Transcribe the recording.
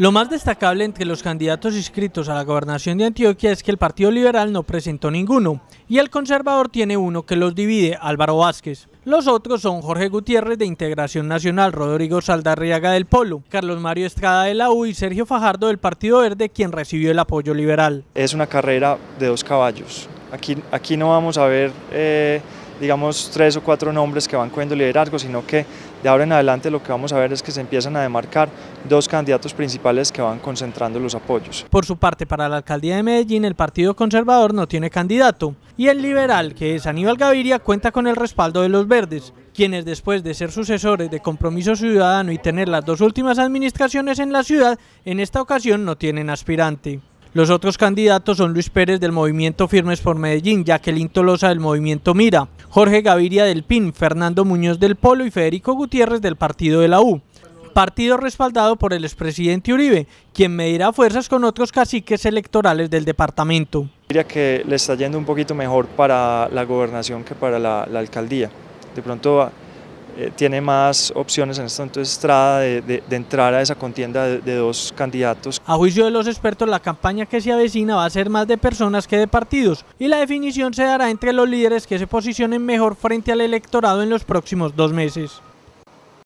Lo más destacable entre los candidatos inscritos a la gobernación de Antioquia es que el Partido Liberal no presentó ninguno y el conservador tiene uno que los divide, Álvaro Vázquez. Los otros son Jorge Gutiérrez de Integración Nacional, Rodrigo Saldarriaga del Polo, Carlos Mario Estrada de la U y Sergio Fajardo del Partido Verde, quien recibió el apoyo liberal. Es una carrera de dos caballos. Aquí, aquí no vamos a ver... Eh, digamos, tres o cuatro nombres que van el liderazgo, sino que de ahora en adelante lo que vamos a ver es que se empiezan a demarcar dos candidatos principales que van concentrando los apoyos. Por su parte, para la alcaldía de Medellín, el Partido Conservador no tiene candidato y el liberal, que es Aníbal Gaviria, cuenta con el respaldo de los verdes, quienes después de ser sucesores de Compromiso Ciudadano y tener las dos últimas administraciones en la ciudad, en esta ocasión no tienen aspirante. Los otros candidatos son Luis Pérez del Movimiento Firmes por Medellín, Jacqueline Tolosa del Movimiento Mira, Jorge Gaviria del PIN, Fernando Muñoz del Polo y Federico Gutiérrez del Partido de la U partido respaldado por el expresidente Uribe, quien medirá fuerzas con otros caciques electorales del departamento. Diría que le está yendo un poquito mejor para la gobernación que para la, alcaldía. De pronto eh, tiene más opciones en esta Estrada de, entrar a esa contienda de, dos candidatos. A juicio de los expertos, la campaña que se avecina va a ser más de personas que de partidos y la definición se dará entre los líderes que se posicionen mejor frente al electorado en los próximos dos meses.